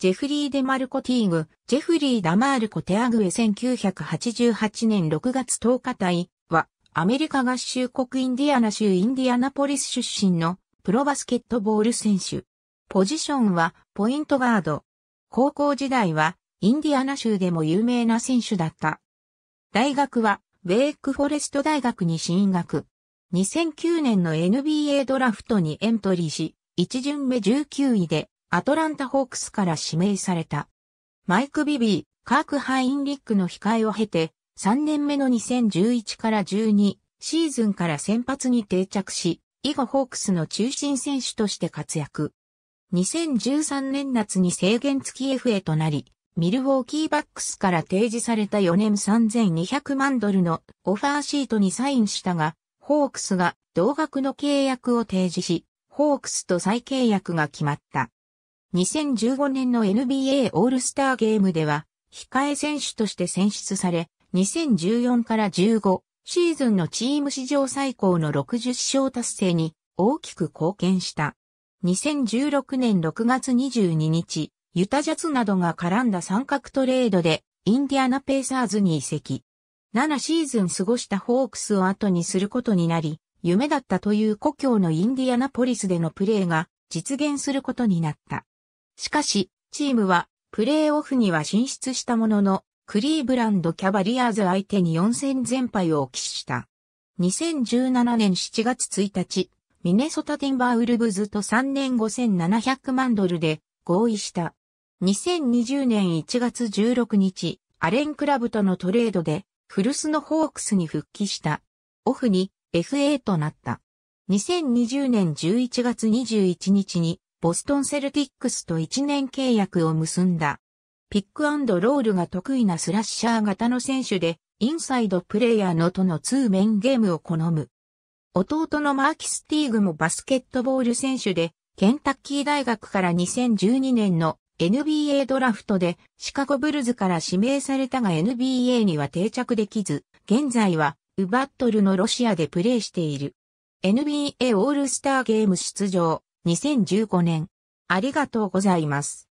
ジェフリー・デマルコ・ティーグ、ジェフリー・ダマールコ・テアグエ1988年6月10日隊は、アメリカ合衆国インディアナ州インディアナポリス出身のプロバスケットボール選手。ポジションはポイントガード。高校時代はインディアナ州でも有名な選手だった。大学はウェイクフォレスト大学に進学。2009年の NBA ドラフトにエントリーし、1巡目19位でアトランタホークスから指名された。マイク・ビビー、カーク・ハインリックの控えを経て、3年目の2011から12シーズンから先発に定着し、以後ホークスの中心選手として活躍。2013年夏に制限付き FA となり、ミルウォーキーバックスから提示された4年3200万ドルのオファーシートにサインしたが、ホークスが同額の契約を提示し、ホークスと再契約が決まった。2015年の NBA オールスターゲームでは、控え選手として選出され、2014から15シーズンのチーム史上最高の60勝達成に大きく貢献した。2016年6月22日、ユタジャツなどが絡んだ三角トレードでインディアナペーサーズに移籍。7シーズン過ごしたホークスを後にすることになり、夢だったという故郷のインディアナポリスでのプレーが実現することになった。しかし、チームはプレーオフには進出したものの、クリーブランドキャバリアーズ相手に4戦全敗を死した。2017年7月1日、ミネソタティンバーウルブズと3年5700万ドルで合意した。2020年1月16日、アレンクラブとのトレードで、フルスのホークスに復帰した。オフに FA となった。2020年11月21日にボストンセルティックスと1年契約を結んだ。ピックロールが得意なスラッシャー型の選手で、インサイドプレイヤーのとのツーメンゲームを好む。弟のマーキスティーグもバスケットボール選手で、ケンタッキー大学から2012年の NBA ドラフトでシカゴブルズから指名されたが NBA には定着できず、現在はウバットルのロシアでプレーしている。NBA オールスターゲーム出場、2015年。ありがとうございます。